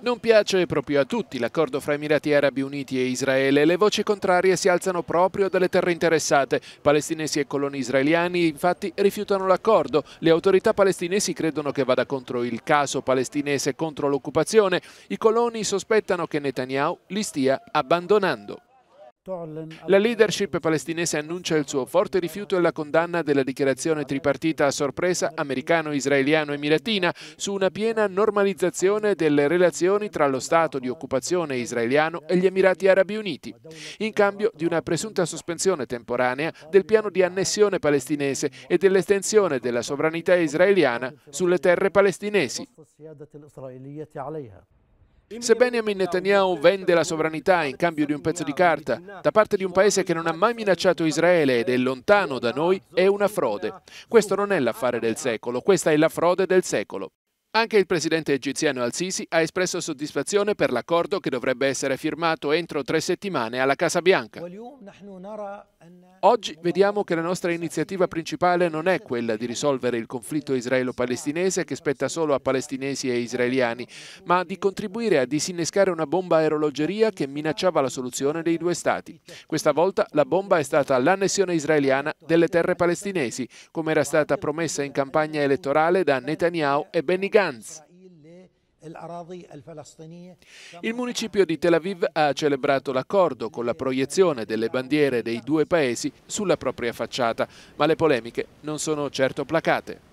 Non piace proprio a tutti l'accordo fra Emirati Arabi Uniti e Israele. Le voci contrarie si alzano proprio dalle terre interessate. Palestinesi e coloni israeliani infatti rifiutano l'accordo. Le autorità palestinesi credono che vada contro il caso palestinese contro l'occupazione. I coloni sospettano che Netanyahu li stia abbandonando. La leadership palestinese annuncia il suo forte rifiuto e la condanna della dichiarazione tripartita a sorpresa americano-israeliano-emiratina su una piena normalizzazione delle relazioni tra lo Stato di occupazione israeliano e gli Emirati Arabi Uniti, in cambio di una presunta sospensione temporanea del piano di annessione palestinese e dell'estensione della sovranità israeliana sulle terre palestinesi. Se Benjamin Netanyahu vende la sovranità in cambio di un pezzo di carta da parte di un paese che non ha mai minacciato Israele ed è lontano da noi, è una frode. Questo non è l'affare del secolo, questa è la frode del secolo. Anche il presidente egiziano al-Sisi ha espresso soddisfazione per l'accordo che dovrebbe essere firmato entro tre settimane alla Casa Bianca. Oggi vediamo che la nostra iniziativa principale non è quella di risolvere il conflitto israelo-palestinese che spetta solo a palestinesi e israeliani, ma di contribuire a disinnescare una bomba aerologeria che minacciava la soluzione dei due Stati. Questa volta la bomba è stata l'annessione israeliana delle terre palestinesi, come era stata promessa in campagna elettorale da Netanyahu e Benny Gantz Gantz. Il municipio di Tel Aviv ha celebrato l'accordo con la proiezione delle bandiere dei due paesi sulla propria facciata, ma le polemiche non sono certo placate.